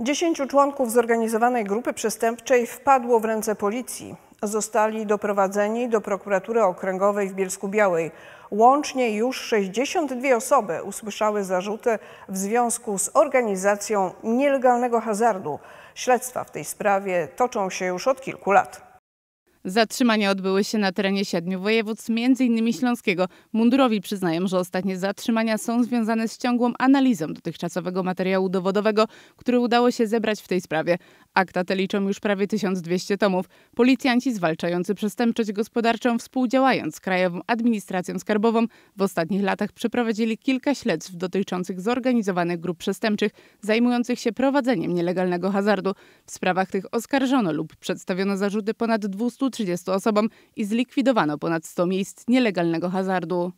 Dziesięciu członków zorganizowanej grupy przestępczej wpadło w ręce policji. Zostali doprowadzeni do prokuratury okręgowej w Bielsku Białej. Łącznie już 62 osoby usłyszały zarzuty w związku z organizacją nielegalnego hazardu. Śledztwa w tej sprawie toczą się już od kilku lat. Zatrzymania odbyły się na terenie siedmiu województw, m.in. śląskiego. Mundurowi przyznają, że ostatnie zatrzymania są związane z ciągłą analizą dotychczasowego materiału dowodowego, który udało się zebrać w tej sprawie akta te liczą już prawie 1200 tomów. Policjanci zwalczający przestępczość gospodarczą współdziałając z Krajową Administracją Skarbową w ostatnich latach przeprowadzili kilka śledztw dotyczących zorganizowanych grup przestępczych zajmujących się prowadzeniem nielegalnego hazardu. W sprawach tych oskarżono lub przedstawiono zarzuty ponad 230 osobom i zlikwidowano ponad 100 miejsc nielegalnego hazardu.